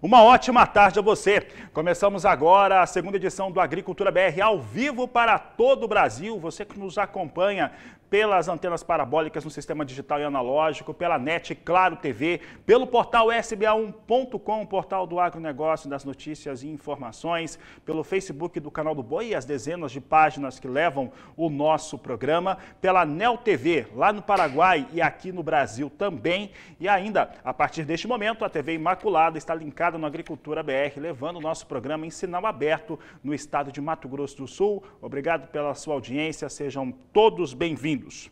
Uma ótima tarde a você. Começamos agora a segunda edição do Agricultura BR ao vivo para todo o Brasil. Você que nos acompanha pelas antenas parabólicas no sistema digital e analógico, pela NET Claro TV, pelo portal sba1.com, portal do agronegócio, das notícias e informações, pelo Facebook do canal do Boi e as dezenas de páginas que levam o nosso programa, pela Nel TV, lá no Paraguai e aqui no Brasil também, e ainda, a partir deste momento, a TV Imaculada está linkada no Agricultura BR, levando o nosso programa em sinal aberto no estado de Mato Grosso do Sul. Obrigado pela sua audiência, sejam todos bem-vindos filhos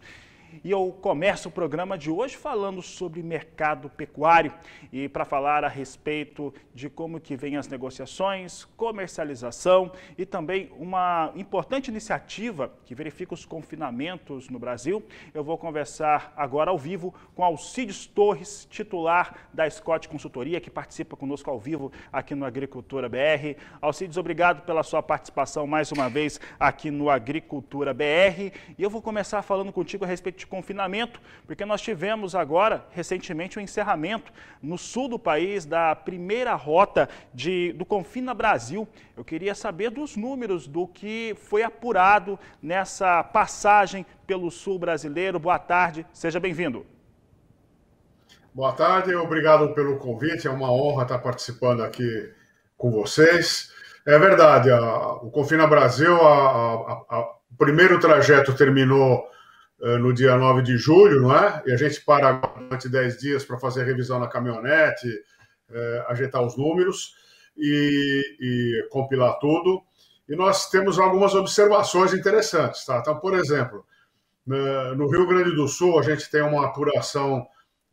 e eu começo o programa de hoje falando sobre mercado pecuário e para falar a respeito de como que vem as negociações, comercialização e também uma importante iniciativa que verifica os confinamentos no Brasil. Eu vou conversar agora ao vivo com Alcides Torres, titular da Scott Consultoria, que participa conosco ao vivo aqui no Agricultura BR. Alcides, obrigado pela sua participação mais uma vez aqui no Agricultura BR. E eu vou começar falando contigo a respeito de de confinamento, porque nós tivemos agora, recentemente, o um encerramento no sul do país da primeira rota de, do Confina Brasil. Eu queria saber dos números do que foi apurado nessa passagem pelo sul brasileiro. Boa tarde, seja bem-vindo. Boa tarde, obrigado pelo convite. É uma honra estar participando aqui com vocês. É verdade, a, o Confina Brasil, a, a, o primeiro trajeto terminou eh, no dia 9 de julho, não é? E a gente para durante 10 dias para fazer revisão na caminhonete, é, ajeitar os números e, e, compilar tudo. E nós temos algumas observações interessantes, tá? Então, por exemplo, no Rio Grande do Sul, a gente tem uma apuração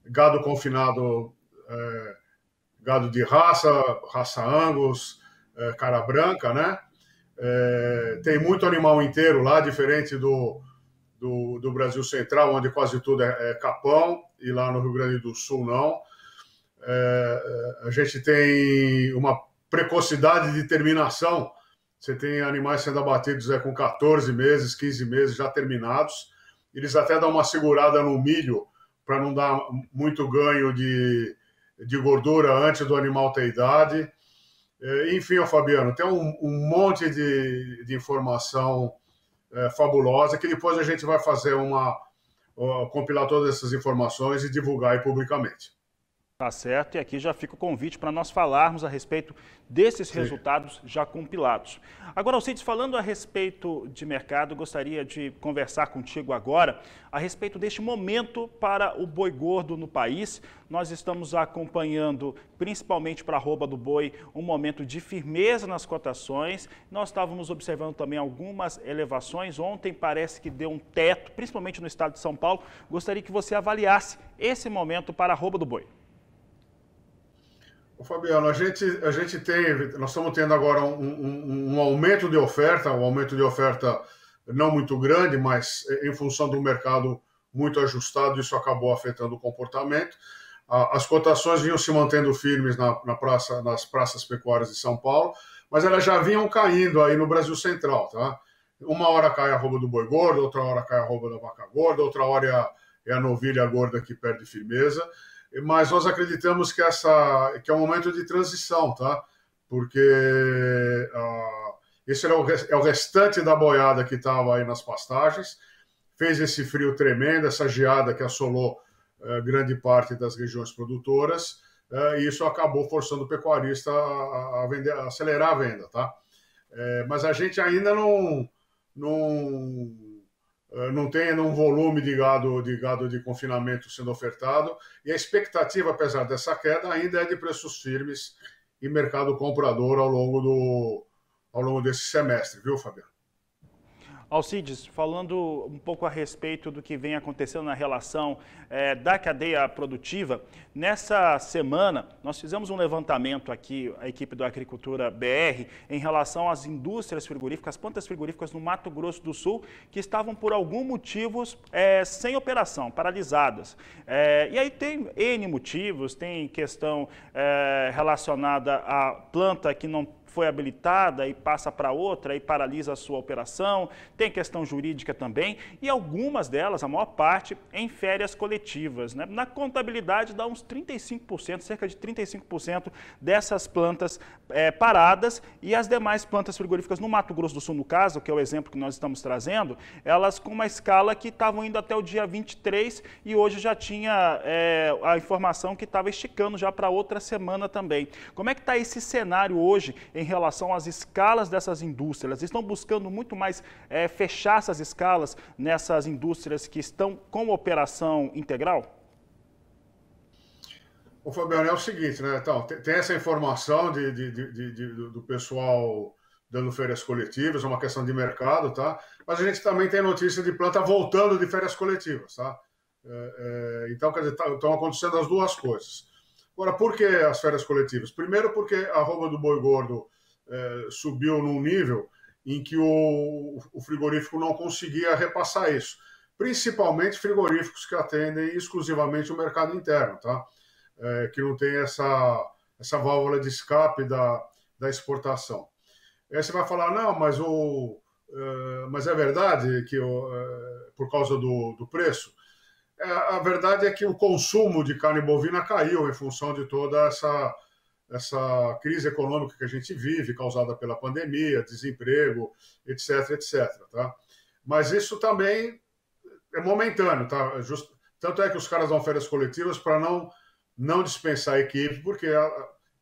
gado confinado, é, gado de raça, raça Angus, é, cara branca, né? tem muito animal inteiro lá, diferente do, do, do Brasil Central, onde quase tudo é, é, capão, e lá no Rio Grande do Sul não. É, é a gente tem uma precocidade de terminação. Você tem animais sendo abatidos é, com 14 meses, 15 meses já terminados. Eles até dão uma segurada no milho para não dar muito ganho de, de gordura antes do animal ter idade. É, enfim, ó, Fabiano, tem um, um monte de, de informação é, fabulosa, que depois a gente vai fazer uma. Uh, compilar todas essas informações e divulgar aí publicamente. Tá certo? E aqui já fica o convite para nós falarmos a respeito desses Sim. resultados já compilados. Agora, Alcides, falando a respeito de mercado, gostaria de conversar contigo agora a respeito deste momento para o boi gordo no país. Nós estamos acompanhando, principalmente para a rouba do boi, um momento de firmeza nas cotações. Nós estávamos observando também algumas elevações. Ontem parece que deu um teto, principalmente no estado de São Paulo. Gostaria que você avaliasse esse momento para a rouba do boi. Ô, Fabiano, a gente, a gente tem, nós estamos tendo agora um, um, um aumento de oferta, um aumento de oferta não muito grande, mas em função do mercado muito ajustado, isso acabou afetando o comportamento. As cotações vinham se mantendo firmes na, na praça, nas praças pecuárias de São Paulo, mas elas já vinham caindo aí no Brasil Central, tá? Uma hora cai a roupa do boi gordo, outra hora cai a roupa da vaca gorda, outra hora é a, é a novilha gorda que perde firmeza mas nós acreditamos que, essa, que é um momento de transição, tá? Porque uh, esse é o, é o restante da boiada que estava aí nas pastagens, fez esse frio tremendo, essa geada que assolou uh, grande parte das regiões produtoras, uh, e isso acabou forçando o pecuarista a, a, vender, a acelerar a venda, tá? É, mas a gente ainda não, não eh, não tem um volume de gado, de gado de confinamento sendo ofertado, e a expectativa, apesar dessa queda, ainda é de preços firmes e mercado comprador ao longo, do, ao longo desse semestre, viu, Fabiano? Alcides, falando um pouco a respeito do que vem acontecendo na relação é, da cadeia produtiva, nessa semana nós fizemos um levantamento aqui, a equipe do Agricultura BR, em relação às indústrias frigoríficas, plantas frigoríficas no Mato Grosso do Sul, que estavam por algum motivo é, sem operação, paralisadas. É, e aí tem N motivos, tem questão é, relacionada à planta que não foi habilitada e passa para outra e paralisa a sua operação, tem questão jurídica também, e algumas delas, a maior parte, em férias coletivas. Né? Na contabilidade dá uns 35%, cerca de 35% dessas plantas é, paradas e as demais plantas frigoríficas no Mato Grosso do Sul, no caso, que é o exemplo que nós estamos trazendo, elas com uma escala que estavam indo até o dia 23 e hoje já tinha é, a informação que estava esticando já para outra semana também. Como é que está esse cenário hoje em em relação às escalas dessas indústrias. Eles estão buscando muito mais é, fechar essas escalas nessas indústrias que estão com operação integral? O Fabiano, é o seguinte, né? Então, tem essa informação de, de, de, de do pessoal dando férias coletivas, é uma questão de mercado, tá? Mas a gente também tem notícia de planta voltando de férias coletivas, tá? É, é, então, quer dizer, tá, estão tá, acontecendo as duas coisas. Agora, por que as férias coletivas? Primeiro, porque a roupa do boi gordo é, subiu num nível em que o, o frigorífico não conseguia repassar isso. Principalmente frigoríficos que atendem exclusivamente o mercado interno, tá? É, que não tem essa, essa válvula de escape da, da exportação. Aí você vai falar, não, mas, o, é, mas é verdade que o, é, por causa do, do preço? É, a verdade é que o consumo de carne bovina caiu em função de toda essa essa crise econômica que a gente vive, causada pela pandemia, desemprego, etc, etc. Tá? Mas isso também é momentâneo, tá? Just... Tanto é que os caras dão férias coletivas para não, não dispensar a equipe, porque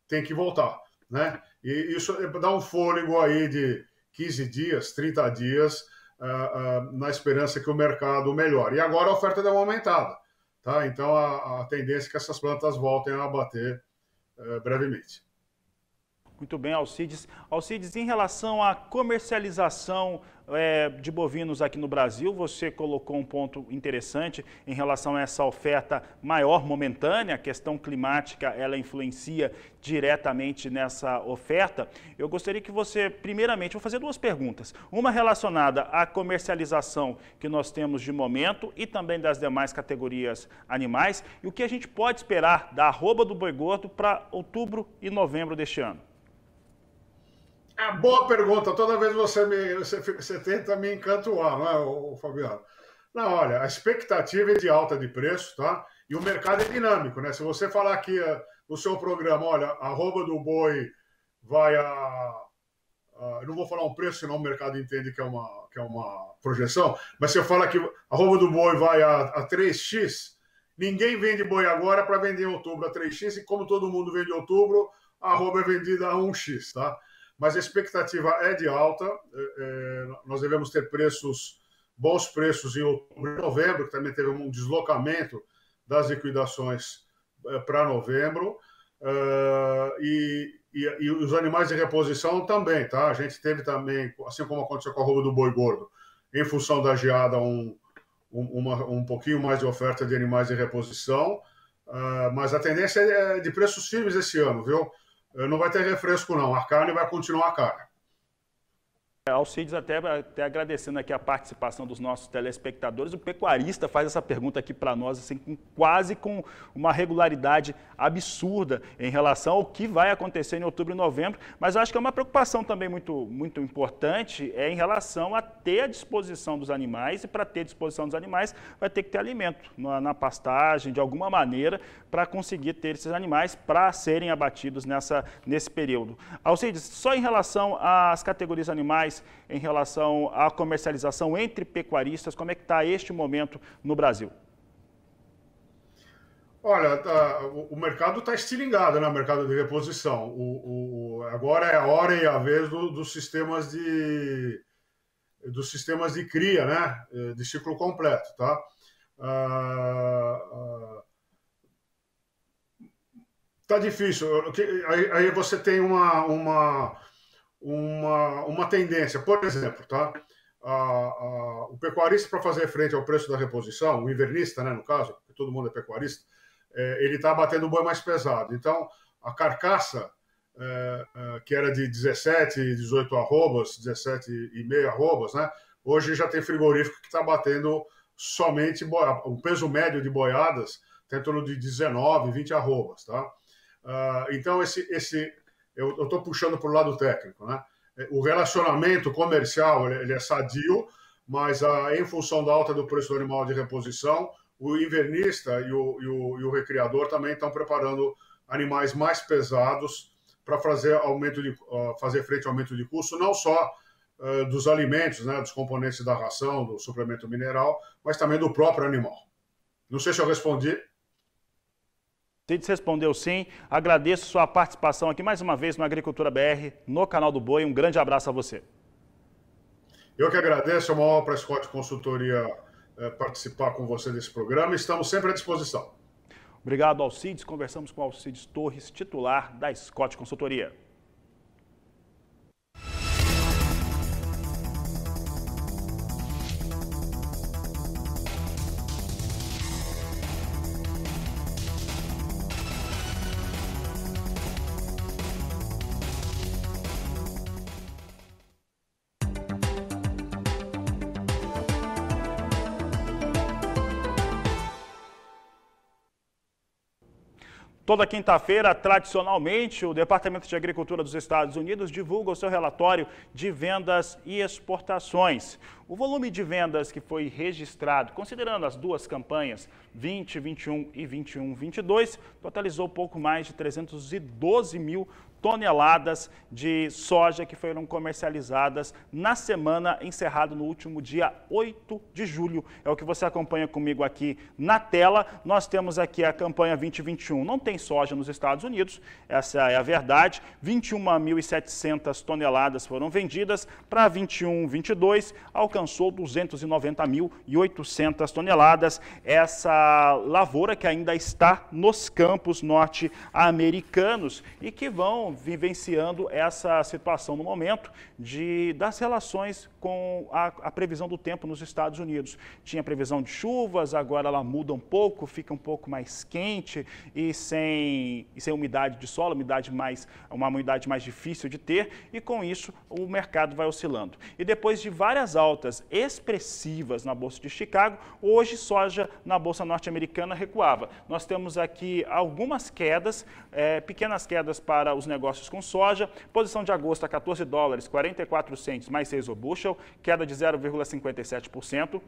tem que voltar, né? E isso é, dá um fôlego aí de 15 dias, 30 dias, uh, uh, na esperança que o mercado melhore. E agora a oferta deu uma aumentada, tá? Então a, a tendência é que essas plantas voltem a bater eh, brevemente. Muito bem, Alcides. Alcides, em relação à comercialização é, de bovinos aqui no Brasil, você colocou um ponto interessante em relação a essa oferta maior momentânea. A questão climática ela influencia diretamente nessa oferta. Eu gostaria que você, primeiramente, vou fazer duas perguntas. Uma relacionada à comercialização que nós temos de momento e também das demais categorias animais e o que a gente pode esperar da arroba do boi gordo para outubro e novembro deste ano. É boa pergunta. Toda vez você, me, você, você tenta me encantar, não é, o Fabiano? Não, olha, a expectativa é de alta de preço, tá? E o mercado é dinâmico, né? Se você falar aqui eh, no seu programa, olha, a arroba do boi vai a. a não vou falar um preço, senão o mercado entende que é uma, que é uma projeção. Mas se eu falar que a arroba do boi vai a, a 3x, ninguém vende boi agora para vender em outubro a 3x, e como todo mundo vende em outubro, a arroba é vendida a 1x, tá? mas a expectativa é de alta. É, é, nós devemos ter preços, bons preços em outubro e novembro, que também teve um deslocamento das liquidações é, para novembro. É, e, e, e, os animais de reposição também, tá? A gente teve também, assim como aconteceu com a roupa do boi gordo, em função da geada, um, um, uma, um pouquinho mais de oferta de animais de reposição, uh, mas a tendência é de preços firmes esse ano, viu? não vai ter refresco, não. A carne vai continuar a carne. É, Alcides, até, até agradecendo aqui a participação dos nossos telespectadores, o pecuarista faz essa pergunta aqui para nós, assim, com, quase com uma regularidade absurda em relação ao que vai acontecer em outubro e novembro, mas eu acho que é uma preocupação também muito, muito importante, é em relação a ter a disposição dos animais, e para ter a disposição dos animais vai ter que ter alimento na, na pastagem, de alguma maneira, para conseguir ter esses animais para serem abatidos nessa, nesse período. Alcides, só em relação às categorias animais, em relação à comercialização entre pecuaristas? Como é que está este momento no Brasil? Olha, tá, o, o mercado está estilingado, né? O mercado de reposição. O, o, agora é a hora e a vez do, dos sistemas de dos sistemas de cria, né? Eh, de ciclo completo, tá? Ah, ah, tá difícil. Aí, aí você tem uma, uma uma, uma tendência. Por exemplo, tá? A, a, o pecuarista, para fazer frente ao preço da reposição, o invernista, né, no caso, porque todo mundo é pecuarista, é, ele está batendo o boi mais pesado. Então, a carcaça, é, é, que era de 17, 18 arrobas, 17,5 arrobas, né, hoje já tem frigorífico que está batendo somente boia, o peso médio de boiadas, tem em torno de 19, 20 arrobas. Tá? Uh, então, esse, esse eu estou puxando para o lado técnico, né? É, o relacionamento comercial ele é sadio, mas a, em função da alta do preço do animal de reposição, o invernista e o, e o, e o recreador também estão preparando animais mais pesados para fazer aumento de fazer frente ao aumento de custo, não só uh, dos alimentos, né, dos componentes da ração, do suplemento mineral, mas também do próprio animal. Não sei se eu respondi. Alcides respondeu sim. Agradeço sua participação aqui mais uma vez no Agricultura BR, no canal do Boi. Um grande abraço a você. Eu que agradeço, é uma honra para a Scott Consultoria eh, participar com você desse programa. Estamos sempre à disposição. Obrigado, Alcides. Conversamos com Alcides Torres, titular da Scott Consultoria. Toda quinta-feira, tradicionalmente, o Departamento de Agricultura dos Estados Unidos divulga o seu relatório de vendas e exportações. O volume de vendas que foi registrado, considerando as duas campanhas 2021 e 2122, totalizou pouco mais de 312 mil toneladas de soja que foram comercializadas na semana encerrada no último dia 8 de julho. É o que você acompanha comigo aqui na tela. Nós temos aqui a campanha 2021. Não tem soja nos Estados Unidos, essa é a verdade. 21.700 toneladas foram vendidas. Para 21, 22 alcançou 290.800 toneladas. Essa lavoura que ainda está nos campos norte-americanos e que vão vivenciando essa situação no momento de, das relações com a, a previsão do tempo nos Estados Unidos. Tinha previsão de chuvas, agora ela muda um pouco, fica um pouco mais quente e sem, e sem umidade de solo, umidade mais, uma umidade mais difícil de ter, e com isso o mercado vai oscilando. E depois de várias altas expressivas na Bolsa de Chicago, hoje soja na Bolsa Norte-Americana recuava. Nós temos aqui algumas quedas, é, pequenas quedas para os negócios negócios com soja, posição de agosto a 14 dólares 44 centes mais 6 o bushel, queda de 0,57%.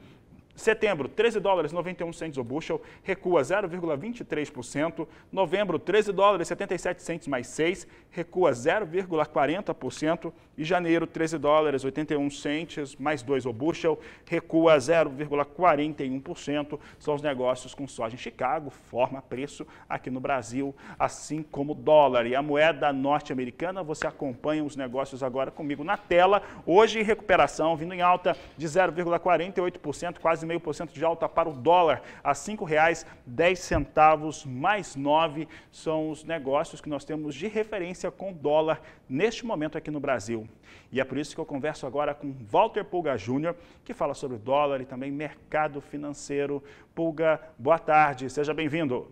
Setembro, 13 dólares 91 centes o bushel, recua 0,23%. Novembro, 13 dólares 77 centes mais 6, recua 0,40%. E janeiro, 13 dólares 81 centes mais 2 o bushel, recua 0,41%. São os negócios com soja em Chicago, forma preço aqui no Brasil, assim como dólar. E a moeda norte-americana, você acompanha os negócios agora comigo na tela. Hoje, recuperação vindo em alta de 0,48%, quase cento de alta para o dólar a R$ 5,10 mais 9 são os negócios que nós temos de referência com dólar neste momento aqui no Brasil. E é por isso que eu converso agora com Walter Pulga Júnior, que fala sobre dólar e também mercado financeiro. Pulga, boa tarde, seja bem-vindo.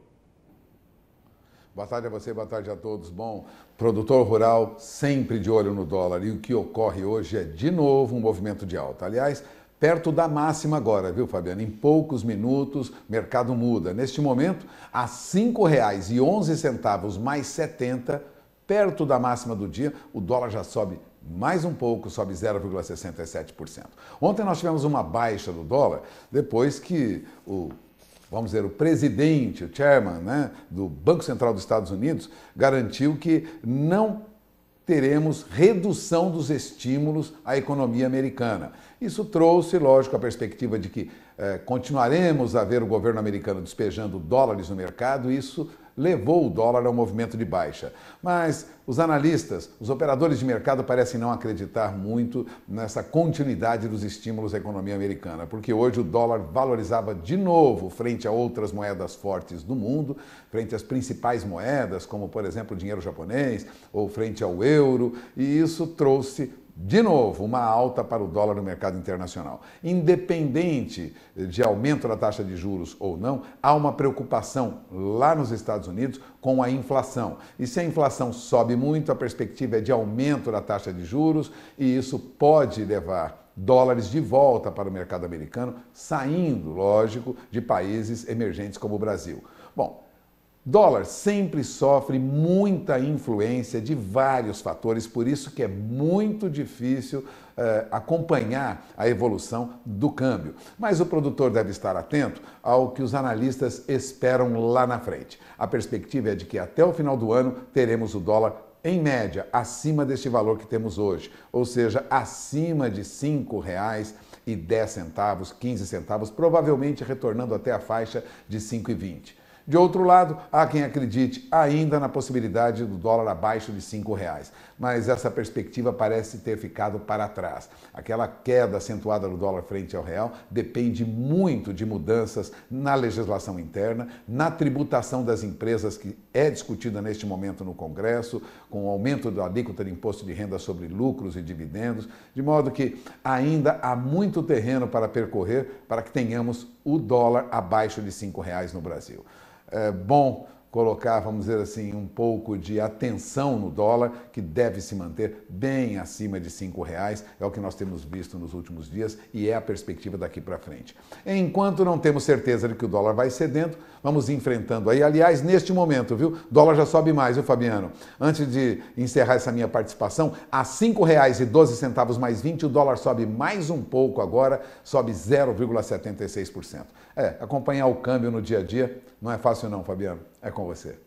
Boa tarde a você, boa tarde a todos. Bom, produtor rural sempre de olho no dólar e o que ocorre hoje é de novo um movimento de alta. Aliás, perto da máxima agora, viu, Fabiano? Em poucos minutos, mercado muda. Neste momento, a R$ 5,11 mais 70, perto da máxima do dia, o dólar já sobe mais um pouco, sobe 0,67%. Ontem nós tivemos uma baixa do dólar, depois que o vamos dizer, o presidente, o chairman né, do Banco Central dos Estados Unidos, garantiu que não teremos redução dos estímulos à economia americana. Isso trouxe, lógico, a perspectiva de que eh, continuaremos a ver o governo americano despejando dólares no mercado, isso levou o dólar ao movimento de baixa. Mas os analistas, os operadores de mercado parecem não acreditar muito nessa continuidade dos estímulos à economia americana, porque hoje o dólar valorizava de novo frente a outras moedas fortes do mundo, frente às principais moedas, como por exemplo o dinheiro japonês, ou frente ao euro, e isso trouxe de novo, uma alta para o dólar no mercado internacional. Independente de aumento da taxa de juros ou não, há uma preocupação lá nos Estados Unidos com a inflação. E se a inflação sobe muito, a perspectiva é de aumento da taxa de juros e isso pode levar dólares de volta para o mercado americano, saindo, lógico, de países emergentes como o Brasil. Bom, Dólar sempre sofre muita influência de vários fatores, por isso que é muito difícil eh, acompanhar a evolução do câmbio. Mas o produtor deve estar atento ao que os analistas esperam lá na frente. A perspectiva é de que até o final do ano teremos o dólar em média, acima deste valor que temos hoje, ou seja, acima de R$ 5,10, dez centavos, provavelmente retornando até a faixa de 5,20. De outro lado, há quem acredite ainda na possibilidade do dólar abaixo de R$ reais, mas essa perspectiva parece ter ficado para trás. Aquela queda acentuada do dólar frente ao real depende muito de mudanças na legislação interna, na tributação das empresas que é discutida neste momento no Congresso, com o aumento da alíquota de imposto de renda sobre lucros e dividendos, de modo que ainda há muito terreno para percorrer para que tenhamos o dólar abaixo de R$ reais no Brasil. É, bom colocar, vamos dizer assim, um pouco de atenção no dólar, que deve se manter bem acima de R$ reais, é o que nós temos visto nos últimos dias e é a perspectiva daqui para frente. Enquanto não temos certeza de que o dólar vai cedendo, vamos enfrentando aí. Aliás, neste momento, viu? Dólar já sobe mais, viu, Fabiano? Antes de encerrar essa minha participação, a R$ 5,12 mais 20, o dólar sobe mais um pouco agora, sobe 0,76%. É, acompanhar o câmbio no dia a dia não é fácil não, Fabiano. É com você.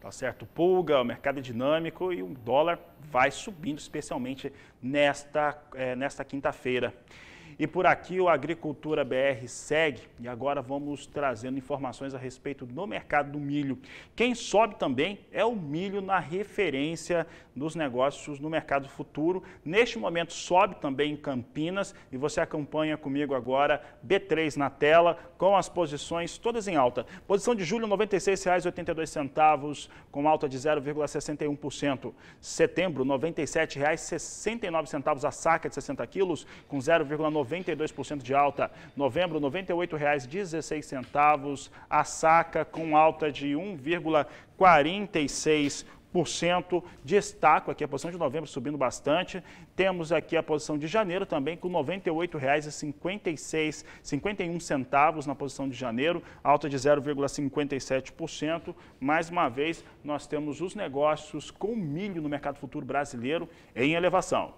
Tá certo? Pulga, o mercado é dinâmico e o dólar vai subindo, especialmente nesta, é, nesta quinta-feira. E por aqui o Agricultura BR segue e agora vamos trazendo informações a respeito do mercado do milho. Quem sobe também é o milho na referência dos negócios no mercado futuro. Neste momento sobe também em Campinas e você acompanha comigo agora B3 na tela com as posições todas em alta. Posição de julho R$ 96,82 com alta de 0,61%. Setembro R$ 97,69 a saca de 60 quilos com 0,9 92% de alta. Novembro, R$ 98,16. A saca com alta de 1,46%. 1%. Destaco aqui a posição de novembro subindo bastante. Temos aqui a posição de janeiro também com R$ 98,56, centavos na posição de janeiro, alta de 0,57%. Mais uma vez, nós temos os negócios com milho no mercado futuro brasileiro em elevação.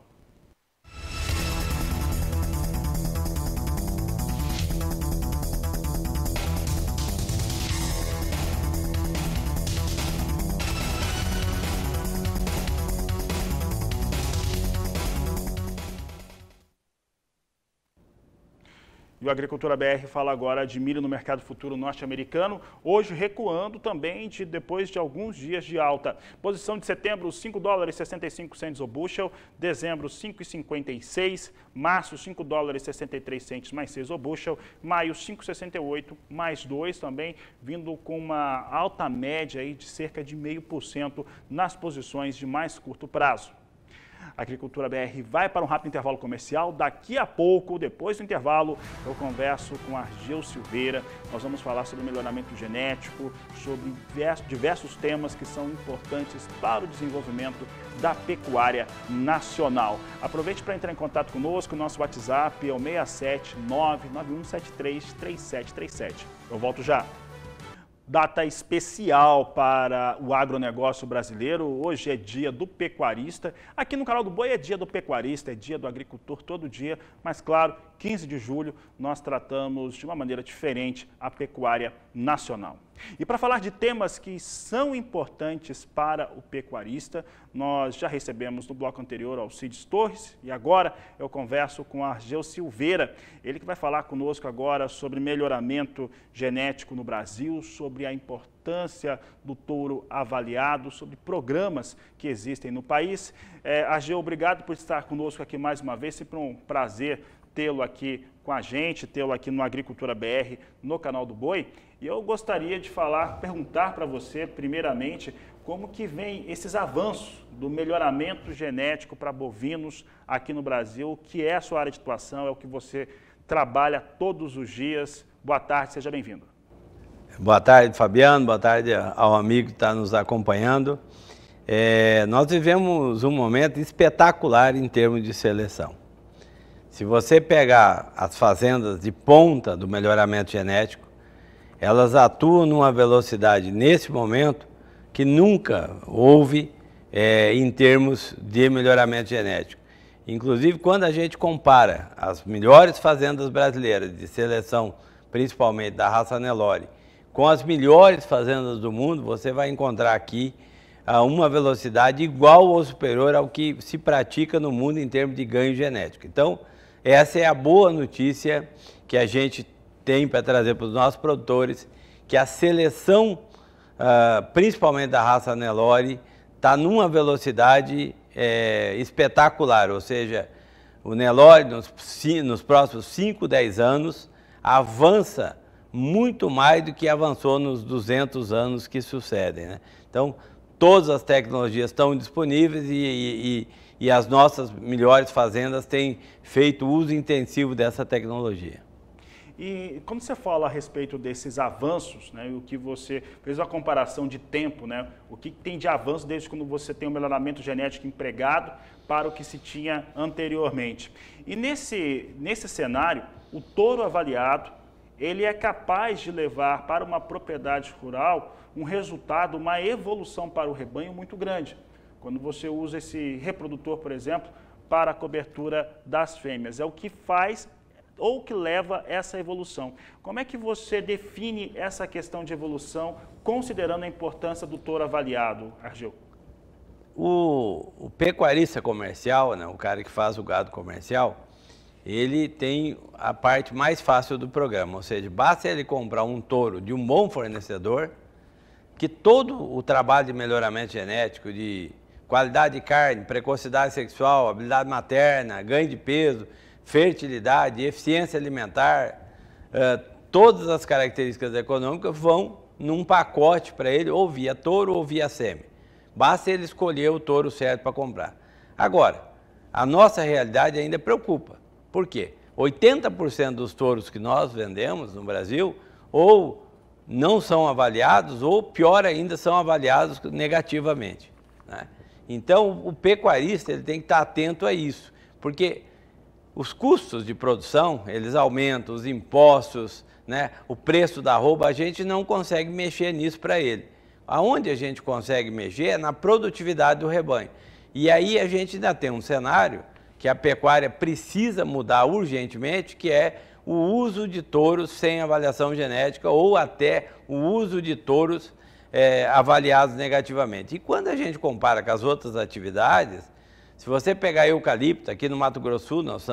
E o Agricultura BR fala agora de milho no mercado futuro norte-americano, hoje recuando também de, depois de alguns dias de alta. Posição de setembro, 5 dólares 65 centos o bushel, dezembro 5,56, março 5 dólares 63 centos mais 6 o bushel, maio 5,68 mais 2 também, vindo com uma alta média aí de cerca de meio por cento nas posições de mais curto prazo. Agricultura BR vai para um rápido intervalo comercial. Daqui a pouco, depois do intervalo, eu converso com Argel Silveira. Nós vamos falar sobre melhoramento genético, sobre diversos temas que são importantes para o desenvolvimento da pecuária nacional. Aproveite para entrar em contato conosco. Nosso WhatsApp é o 67991733737. Eu volto já data especial para o agronegócio brasileiro. Hoje é dia do pecuarista. Aqui no canal do Boi é dia do pecuarista, é dia do agricultor todo dia, mas claro, 15 de julho nós tratamos de uma maneira diferente a pecuária nacional. E para falar de temas que são importantes para o pecuarista, nós já recebemos no bloco anterior Alcides Torres e agora eu converso com Argel Silveira, ele que vai falar conosco agora sobre melhoramento genético no Brasil, sobre a importância do touro avaliado, sobre programas que existem no país. É, Argel, obrigado por estar conosco aqui mais uma vez, sempre um prazer tê-lo aqui com a gente, tê-lo aqui no Agricultura BR, no canal do Boi. E eu gostaria de falar, perguntar para você, primeiramente, como que vem esses avanços do melhoramento genético para bovinos aqui no Brasil, que é a sua área de atuação, é o que você trabalha todos os dias. Boa tarde, seja bem-vindo. Boa tarde, Fabiano, boa tarde ao amigo que está nos acompanhando. É, nós vivemos um momento espetacular em termos de seleção. Se você pegar as fazendas de ponta do melhoramento genético, elas atuam numa velocidade nesse momento que nunca houve é, em termos de melhoramento genético. Inclusive, quando a gente compara as melhores fazendas brasileiras de seleção, principalmente da raça Nelore, com as melhores fazendas do mundo, você vai encontrar aqui ah, uma velocidade igual ou superior ao que se pratica no mundo em termos de ganho genético. Então, essa é a boa notícia que a gente tem para trazer para os nossos produtores, que a seleção, uh, principalmente da raça Nelore, está numa velocidade é, espetacular, ou seja, o Nelore nos, nos próximos 5, 10 anos avança muito mais do que avançou nos 200 anos que sucedem. Né? Então, todas as tecnologias estão disponíveis e, e, e e as nossas melhores fazendas têm feito uso intensivo dessa tecnologia. E quando você fala a respeito desses avanços, né, o que você fez uma comparação de tempo, né, o que tem de avanço desde quando você tem o um melhoramento genético empregado para o que se tinha anteriormente. E nesse, nesse cenário, o touro avaliado, ele é capaz de levar para uma propriedade rural um resultado, uma evolução para o rebanho muito grande. Quando você usa esse reprodutor, por exemplo, para a cobertura das fêmeas, é o que faz ou que leva essa evolução. Como é que você define essa questão de evolução, considerando a importância do touro avaliado, Argel? O, o pecuarista comercial, né, o cara que faz o gado comercial, ele tem a parte mais fácil do programa, ou seja, basta ele comprar um touro de um bom fornecedor, que todo o trabalho de melhoramento genético, de qualidade de carne, precocidade sexual, habilidade materna, ganho de peso, fertilidade, eficiência alimentar, eh, todas as características econômicas vão num pacote para ele, ou via touro ou via sêmen. Basta ele escolher o touro certo para comprar. Agora, a nossa realidade ainda preocupa. Por quê? 80% dos touros que nós vendemos no Brasil ou não são avaliados, ou pior ainda, são avaliados negativamente. Né? Então, o pecuarista ele tem que estar atento a isso, porque os custos de produção, eles aumentam, os impostos, né, o preço da roupa, a gente não consegue mexer nisso para ele. Aonde a gente consegue mexer é na produtividade do rebanho. E aí a gente ainda tem um cenário que a pecuária precisa mudar urgentemente, que é o uso de touros sem avaliação genética ou até o uso de touros é, avaliados negativamente. E quando a gente compara com as outras atividades, se você pegar eucalipto, aqui no Mato Grosso, nós,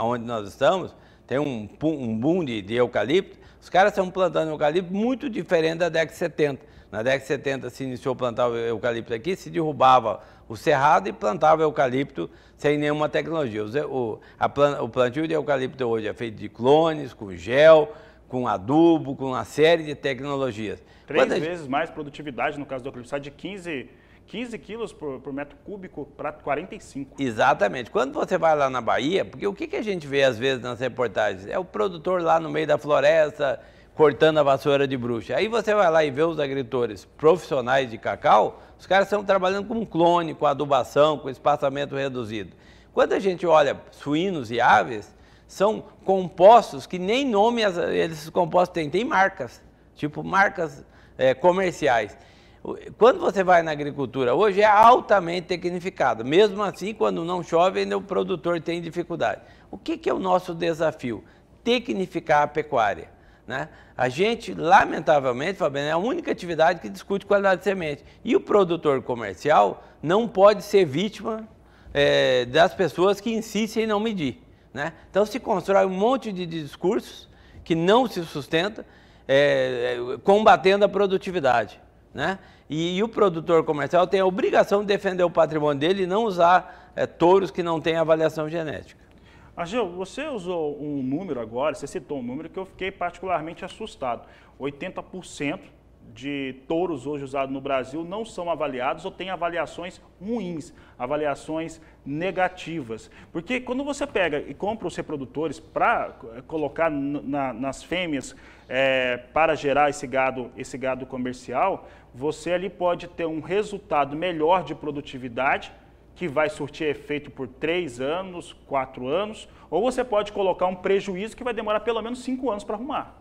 onde nós estamos, tem um, um boom de, de, eucalipto, os caras estão plantando eucalipto muito diferente da década de 70. Na década de 70 se iniciou a plantar o eucalipto aqui, se derrubava o cerrado e plantava eucalipto sem nenhuma tecnologia. O, o, plan, o plantio de eucalipto hoje é feito de clones, com gel, com adubo, com uma série de tecnologias. Três Quando vezes gente... mais produtividade no caso do eucalipto, sai de 15, 15 quilos por, por metro cúbico para 45. Exatamente. Quando você vai lá na Bahia, porque o que, que a gente vê às vezes nas reportagens? É o produtor lá no meio da floresta, cortando a vassoura de bruxa. Aí você vai lá e vê os agricultores profissionais de cacau, os caras estão trabalhando com clone, com adubação, com espaçamento reduzido. Quando a gente olha suínos e aves, são compostos que nem nome esses compostos têm, tem marcas, tipo marcas é, comerciais. Quando você vai na agricultura hoje, é altamente tecnificado. Mesmo assim, quando não chove, ainda o produtor tem dificuldade. O que, que é o nosso desafio? Tecnificar a pecuária. Né? A gente, lamentavelmente, Fabiano, é a única atividade que discute qualidade de semente. E o produtor comercial não pode ser vítima é, das pessoas que insistem em não medir. Né? Então se constrói um monte de discursos que não se sustenta, é, é, combatendo a produtividade. Né? E, e, o produtor comercial tem a obrigação de defender o patrimônio dele e não usar é, touros que não têm avaliação genética. Agil, ah, você usou um número agora, você citou um número que eu fiquei particularmente assustado. 80% de touros hoje usados no Brasil não são avaliados ou têm avaliações ruins, avaliações negativas. Porque quando você pega e compra os reprodutores para eh, colocar na, nas fêmeas é, para gerar esse gado, esse gado comercial, você ali pode ter um resultado melhor de produtividade que vai surtir efeito por três anos, quatro anos, ou você pode colocar um prejuízo que vai demorar pelo menos cinco anos para arrumar.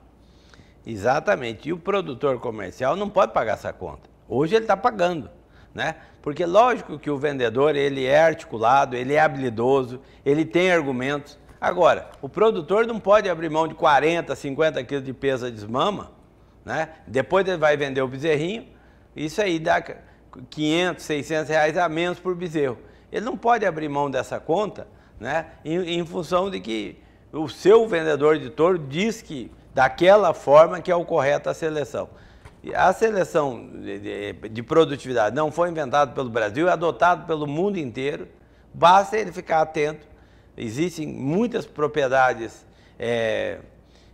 Exatamente. E o produtor comercial não pode pagar essa conta. Hoje ele está pagando, né? Porque lógico que o vendedor ele é articulado, ele é habilidoso, ele tem argumentos. Agora, o produtor não pode abrir mão de 40, 50 quilos de peso de esmama, né? Depois ele vai vender o bezerrinho, isso aí dá 500, 600 reais a menos por bezerro. Ele não pode abrir mão dessa conta, né? Em, em função de que o seu vendedor de touro diz que daquela forma que é o correto a seleção. A seleção de produtividade não foi inventada pelo Brasil, é adotada pelo mundo inteiro. Basta ele ficar atento. Existem muitas propriedades é,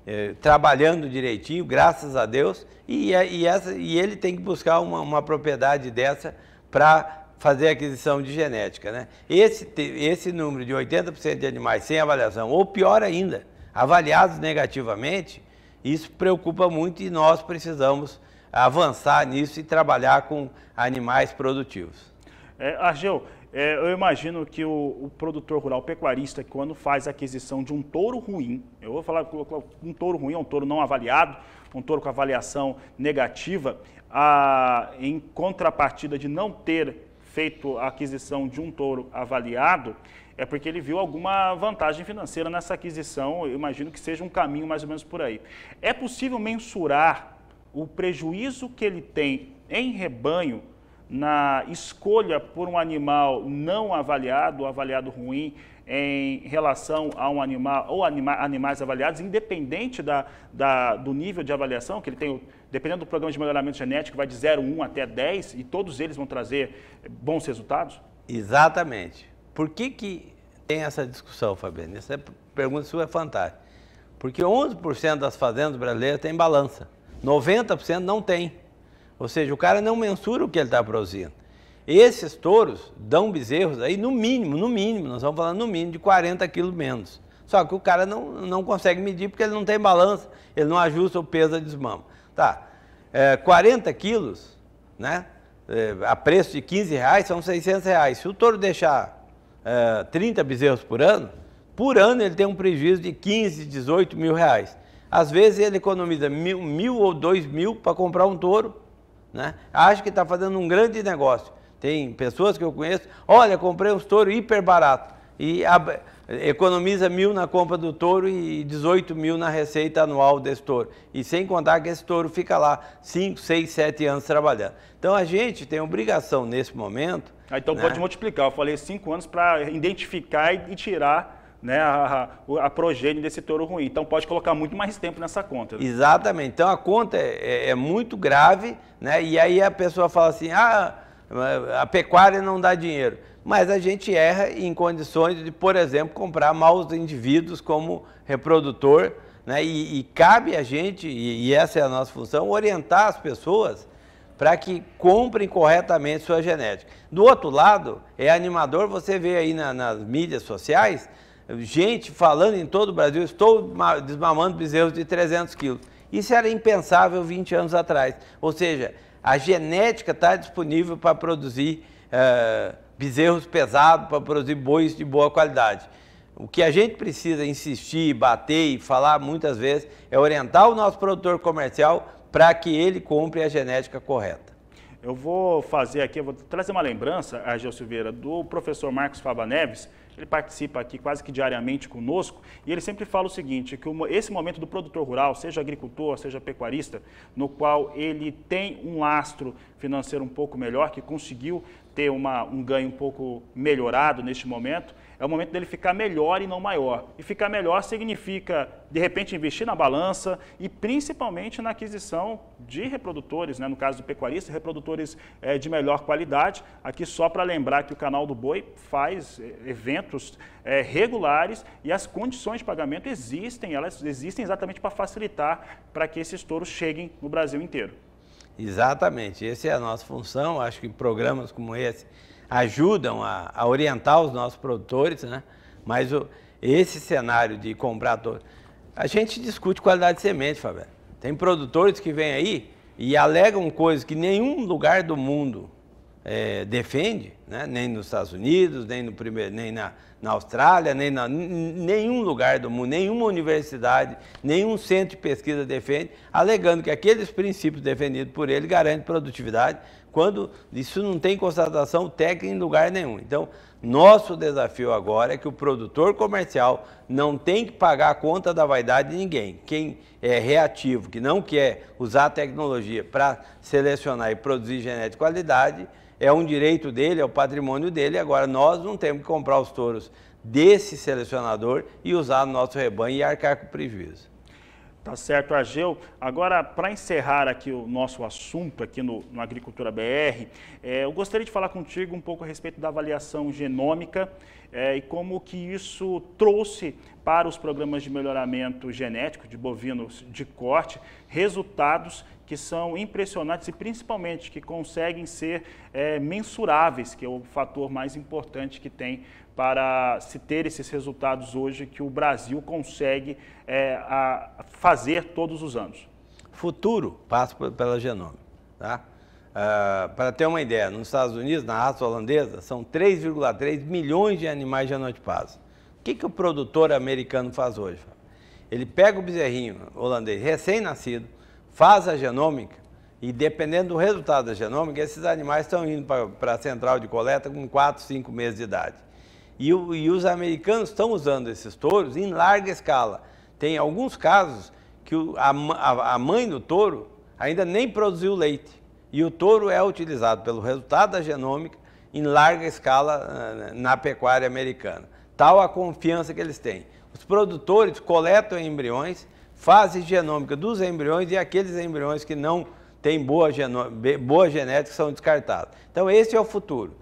é, trabalhando direitinho, graças a Deus, e, e, essa, e ele tem que buscar uma, uma propriedade dessa para fazer aquisição de genética. Né? Esse, esse número de 80% de animais sem avaliação, ou pior ainda, avaliados negativamente, isso preocupa muito e nós precisamos avançar nisso e trabalhar com animais produtivos. É, Argel, é, eu imagino que o, o, produtor rural pecuarista, quando faz a aquisição de um touro ruim, eu vou falar um touro ruim, é um touro não avaliado, um touro com avaliação negativa, a, em contrapartida de não ter feito a aquisição de um touro avaliado, é porque ele viu alguma vantagem financeira nessa aquisição. Eu imagino que seja um caminho mais ou menos por aí. É possível mensurar o prejuízo que ele tem em rebanho na escolha por um animal não avaliado, ou avaliado ruim, em relação a um animal ou anima, animais avaliados, independente da, da, do nível de avaliação, que ele tem, dependendo do programa de melhoramento genético, vai de 0,1 até 10, e todos eles vão trazer bons resultados? Exatamente. Por que, que tem essa discussão, Fabiano? Essa pergunta sua é fantástica. Porque 11% das fazendas brasileiras têm balança, 90% não tem. Ou seja, o cara não mensura o que ele está produzindo. Esses touros dão bezerros aí no mínimo, no mínimo, nós vamos falar no mínimo de 40 quilos menos. Só que o cara não, não consegue medir porque ele não tem balança, ele não ajusta o peso da desmama. Tá, é, 40 quilos, né, é, a preço de 15 reais, são 600 reais. Se o touro deixar uh, é, 30 bezerros por ano, por ano ele tem um prejuízo de 15, 18 mil reais. Às vezes ele economiza mil, mil ou dois mil para comprar um touro, né? Acho que está fazendo um grande negócio. Tem pessoas que eu conheço, olha, comprei um touro hiper barato. E economiza mil na compra do touro e 18 mil na receita anual desse touro. E sem contar que esse touro fica lá 5, 6, 7 anos trabalhando. Então a gente tem obrigação nesse momento. Ah, então né? pode multiplicar, eu falei 5 anos para identificar e tirar né, a, a, a progênie desse touro ruim. Então pode colocar muito mais tempo nessa conta. Né? Exatamente. Então a conta é, é, é, muito grave, né? E aí a pessoa fala assim: ah, a pecuária não dá dinheiro mas a gente erra em condições de, por exemplo, comprar maus indivíduos como reprodutor, né? e, e cabe a gente, e, e essa é a nossa função, orientar as pessoas para que comprem corretamente sua genética. Do outro lado, é animador você ver aí na, nas mídias sociais, gente falando em todo o Brasil, estou desmamando bezerros de 300 quilos. Isso era impensável 20 anos atrás. Ou seja, a genética está disponível para produzir... Uh, bezerros pesados para produzir bois de boa qualidade. O que a gente precisa insistir, bater e falar muitas vezes é orientar o nosso produtor comercial para que ele compre a genética correta. Eu vou fazer aqui, eu vou trazer uma lembrança, a Gil Silveira, do professor Marcos Fava Neves. Ele participa aqui quase que diariamente conosco e ele sempre fala o seguinte, que esse momento do produtor rural, seja agricultor, seja pecuarista, no qual ele tem um lastro financeiro um pouco melhor, que conseguiu ter uma, um ganho um pouco melhorado neste momento, é o momento dele ficar melhor e não maior. E ficar melhor significa, de repente, investir na balança e principalmente na aquisição de reprodutores, né? no caso do pecuarista, reprodutores é, de melhor qualidade. Aqui só para lembrar que o canal do Boi faz eh, eventos é, regulares e as condições de pagamento existem, elas existem exatamente para facilitar para que esses touros cheguem no Brasil inteiro. Exatamente, essa é a nossa função. Acho que programas como esse ajudam a, a orientar os nossos produtores, né? Mas o, esse cenário de comprar A gente discute qualidade de semente, Fabio. Tem produtores que vêm aí e alegam coisas que nenhum lugar do mundo é, defende, né? nem nos Estados Unidos, nem, no primeiro, nem na, na Austrália, nem na nenhum lugar do mundo, nenhuma universidade, nenhum centro de pesquisa defende, alegando que aqueles princípios defendidos por ele garantem produtividade, quando isso não tem constatação técnica em lugar nenhum. Então, nosso desafio agora é que o produtor comercial não tem que pagar a conta da vaidade de ninguém. Quem é reativo, que não quer usar a tecnologia para selecionar e produzir genética de qualidade, é um direito dele, é o patrimônio dele. Agora, nós não temos que comprar os touros desse selecionador e usar no nosso rebanho e arcar com prejuízo. Tá certo, Argeu. Agora, para encerrar aqui o nosso assunto aqui no, no Agricultura BR, é, eu gostaria de falar contigo um pouco a respeito da avaliação genômica é, e como que isso trouxe para os programas de melhoramento genético de bovinos de corte resultados que são impressionantes e principalmente que conseguem ser é, mensuráveis, que é o fator mais importante que tem para se ter esses resultados hoje que o Brasil consegue é, fazer todos os anos. Futuro passo pela genoma. Tá? Uh, ah, para ter uma ideia, nos Estados Unidos, na raça holandesa, são 3,3 milhões de animais genotipados. O que, que o produtor americano faz hoje? Ele pega o bezerrinho holandês recém-nascido, faz a genômica e dependendo do resultado da genômica, esses animais estão indo para a central de coleta com 4, 5 meses de idade. E, e os americanos estão usando esses touros em larga escala. Tem alguns casos que o, a, a mãe do touro ainda nem produziu leite. E o touro é utilizado pelo resultado da genômica em larga escala ah, na pecuária americana. Tal a confiança que eles têm. Os produtores coletam embriões fase genômica dos embriões e aqueles embriões que não têm boa, boa genética são descartados. Então esse é o futuro.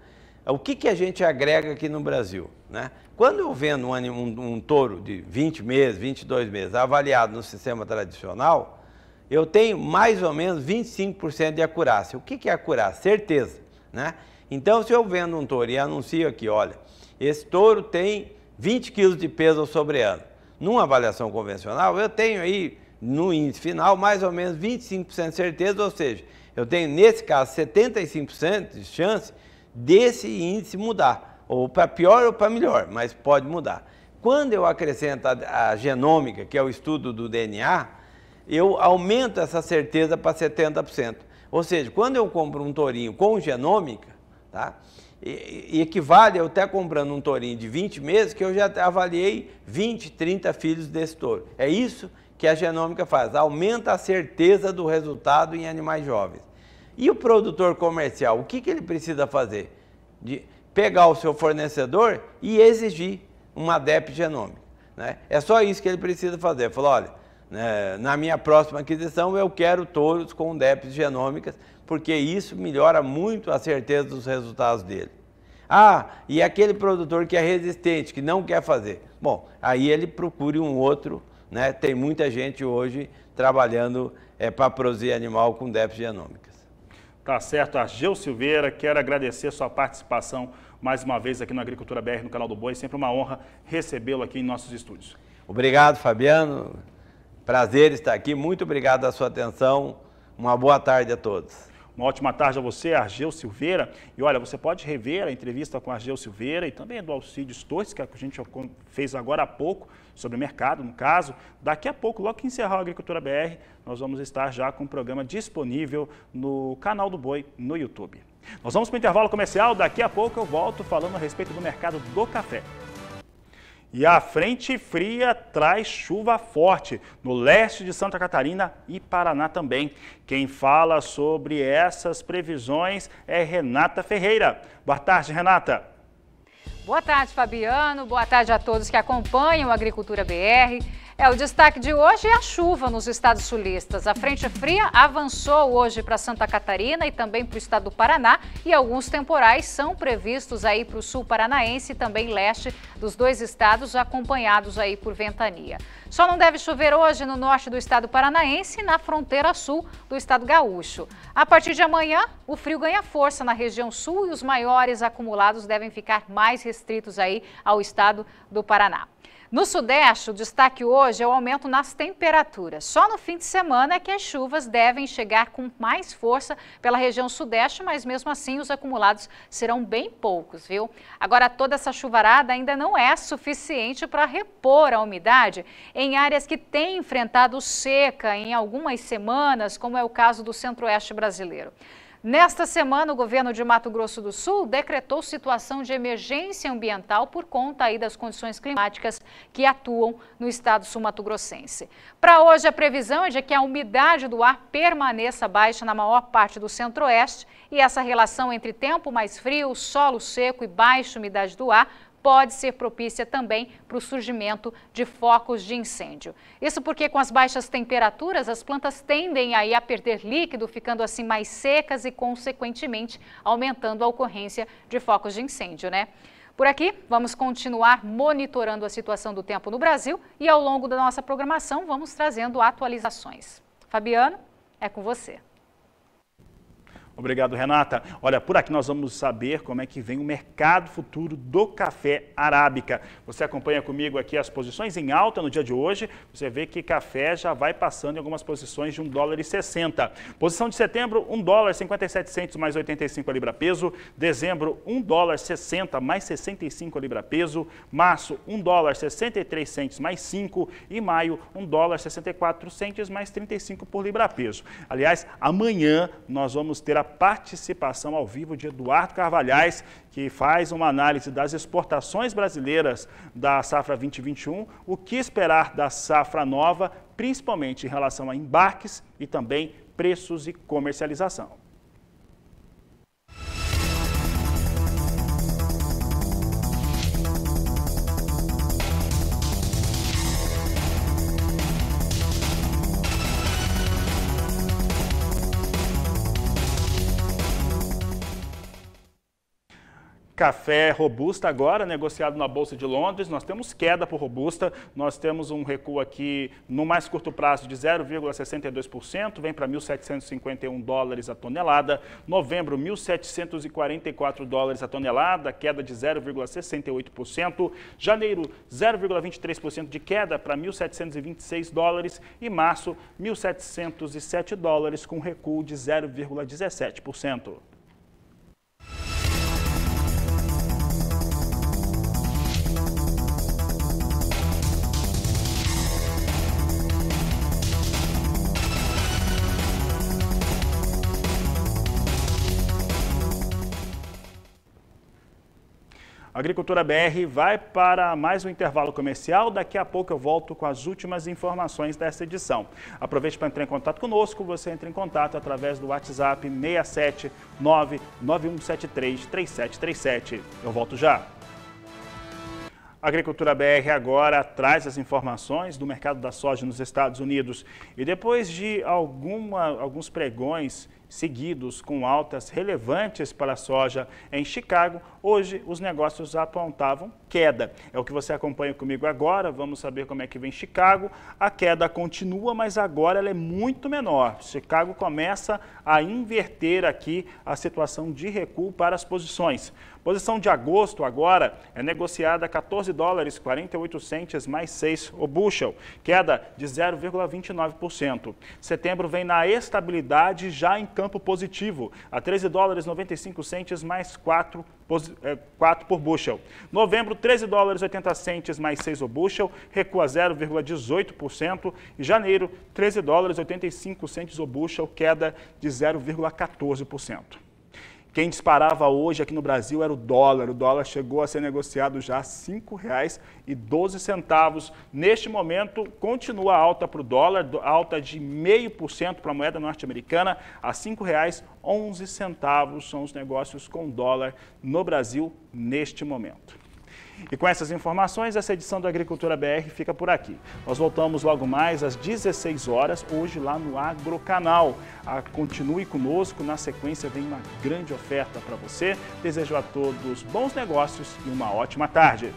O que, que a gente agrega aqui no Brasil? Né? Quando eu vendo um, um, um touro de 20 meses, 22 meses, avaliado no sistema tradicional, eu tenho mais ou menos 25% de acurácia. O que, que é acurácia? Certeza. Né? Então, se eu vendo um touro e anuncio aqui, olha, esse touro tem 20 quilos de peso sobre ano. Numa avaliação convencional, eu tenho aí no índice final mais ou menos 25% de certeza, ou seja, eu tenho nesse caso 75% de chance desse índice mudar, ou para pior ou para melhor, mas pode mudar. Quando eu acrescento a, a genômica, que é o estudo do DNA, eu aumento essa certeza para 70%. Ou seja, quando eu compro um tourinho com genômica, tá? e equivale eu até comprando um tourinho de 20 meses, que eu já avaliei 20, 30 filhos desse touro. É isso que a genômica faz, aumenta a certeza do resultado em animais jovens. E o produtor comercial, o que, que ele precisa fazer? De pegar o seu fornecedor e exigir uma DEP genômica. Né? É só isso que ele precisa fazer. Falou, olha, né, na minha próxima aquisição eu quero touros com DEPs genômicas porque isso melhora muito a certeza dos resultados dele. Ah, e aquele produtor que é resistente, que não quer fazer. Bom, aí ele procure um outro, né? Tem muita gente hoje trabalhando é, para produzir animal com déficit genômicas. Tá certo, Argel Silveira, quero agradecer sua participação mais uma vez aqui no Agricultura BR, no canal do Boi. É sempre uma honra recebê-lo aqui em nossos estúdios. Obrigado, Fabiano. Prazer estar aqui. Muito obrigado pela sua atenção. Uma boa tarde a todos. Uma ótima tarde a você, Argel Silveira. E olha, você pode rever a entrevista com Argel Silveira e também do Alcides Torres, é que a gente fez agora há pouco, sobre o mercado, no caso. Daqui a pouco, logo que encerrar a Agricultura BR, nós vamos estar já com o programa disponível no canal do Boi no YouTube. Nós vamos para o intervalo comercial, daqui a pouco eu volto falando a respeito do mercado do café. E a frente fria traz chuva forte no leste de Santa Catarina e Paraná também. Quem fala sobre essas previsões é Renata Ferreira. Boa tarde, Renata. Boa tarde, Fabiano. Boa tarde a todos que acompanham a Agricultura BR. É, o destaque de hoje é a chuva nos estados sulistas. A frente fria avançou hoje para Santa Catarina e também para o estado do Paraná e alguns temporais são previstos aí para o sul paranaense e também leste dos dois estados, acompanhados aí por ventania. Só não deve chover hoje no norte do estado paranaense e na fronteira sul do estado gaúcho. A partir de amanhã, o frio ganha força na região sul e os maiores acumulados devem ficar mais restritos aí ao estado do Paraná. No Sudeste, o destaque hoje é o aumento nas temperaturas. Só no fim de semana é que as chuvas devem chegar com mais força pela região Sudeste, mas mesmo assim os acumulados serão bem poucos, viu? Agora, toda essa chuvarada ainda não é suficiente para repor a umidade em áreas que têm enfrentado seca em algumas semanas, como é o caso do Centro-Oeste brasileiro. Nesta semana, o governo de Mato Grosso do Sul decretou situação de emergência ambiental por conta aí das condições climáticas que atuam no estado sul-mato-grossense. Para hoje, a previsão é de que a umidade do ar permaneça baixa na maior parte do centro-oeste e essa relação entre tempo mais frio, solo seco e baixa umidade do ar pode ser propícia também para o surgimento de focos de incêndio. Isso porque com as baixas temperaturas as plantas tendem aí a perder líquido, ficando assim mais secas e consequentemente aumentando a ocorrência de focos de incêndio, né? Por aqui, vamos continuar monitorando a situação do tempo no Brasil e ao longo da nossa programação vamos trazendo atualizações. Fabiano, é com você. Obrigado, Renata. Olha, por aqui nós vamos saber como é que vem o mercado futuro do café arábica. Você acompanha comigo aqui as posições em alta no dia de hoje. Você vê que café já vai passando em algumas posições de 1 dólar e 60. Posição de setembro, 1 dólar 57 centos mais 85 a libra peso. Dezembro, 1 dólar 60 mais 65 a libra peso. Março, 1 dólar 63 centos mais 5 e maio, 1 dólar 64 centos mais 35 por libra peso. Aliás, amanhã nós vamos ter a participação ao vivo de Eduardo Carvalhais, que faz uma análise das exportações brasileiras da safra 2021, o que esperar da safra nova, principalmente em relação a embarques e também preços e comercialização. café robusta agora, negociado na Bolsa de Londres. Nós temos queda por robusta, nós temos um recuo aqui no mais curto prazo de 0,62%, vem para 1.751 dólares a tonelada. Novembro, 1.744 dólares a tonelada, queda de 0,68%. Janeiro, 0,23% de queda para 1.726 dólares. E março, 1.707 dólares, com recuo de 0,17%. Agricultura BR vai para mais um intervalo comercial. Daqui a pouco eu volto com as últimas informações dessa edição. Aproveite para entrar em contato conosco. Você entra em contato através do WhatsApp 67991733737. Eu volto já. A Agricultura BR agora traz as informações do mercado da soja nos Estados Unidos. E depois de alguma, alguns pregões seguidos com altas relevantes para a soja em Chicago, hoje os negócios apontavam queda. É o que você acompanha comigo agora, vamos saber como é que vem Chicago. A queda continua, mas agora ela é muito menor. Chicago começa a inverter aqui a situação de recuo para as posições. Posição de agosto agora é negociada a 14 dólares 48 centes mais 6 o bushel, queda de 0,29%. Setembro vem na estabilidade já em campo positivo, a 13 dólares 95 centes mais 4, 4 eh, por bushel. Novembro, 13 dólares 80 centes mais 6 o bushel, recua 0,18%. E janeiro, 13 dólares 85 centes o bushel, queda de 0,14%. Quem disparava hoje aqui no Brasil era o dólar. O dólar chegou a ser negociado já a R$ 5,12. Neste momento, continua alta para o dólar, alta de 0,5% para a moeda norte-americana, a R$ 5,11 são os negócios com dólar no Brasil neste momento. E com essas informações, essa edição do Agricultura BR fica por aqui. Nós voltamos logo mais às 16 horas, hoje lá no Agrocanal. Canal. Ah, continue conosco, na sequência vem uma grande oferta para você. Desejo a todos bons negócios e uma ótima tarde.